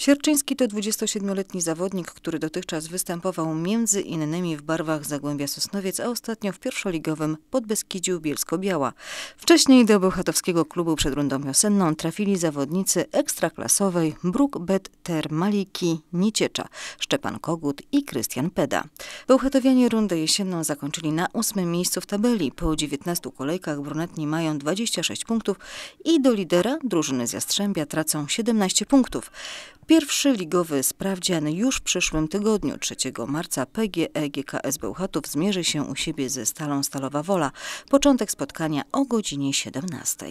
Sierczyński to 27-letni zawodnik, który dotychczas występował między innymi w barwach Zagłębia Sosnowiec, a ostatnio w pierwszoligowym Podbeskidziu Bielsko-Biała. Wcześniej do bełchatowskiego klubu przed rundą wiosenną trafili zawodnicy ekstraklasowej Brookbet Termaliki Niciecza, Szczepan Kogut i Krystian Peda. Bełchatowianie rundę jesienną zakończyli na ósmym miejscu w tabeli. Po 19 kolejkach brunetni mają 26 punktów i do lidera drużyny z Jastrzębia tracą 17 punktów. Pierwszy ligowy sprawdzian już w przyszłym tygodniu, 3 marca, PGE GKS Bełchatów zmierzy się u siebie ze Stalą Stalowa Wola. Początek spotkania o godzinie 17.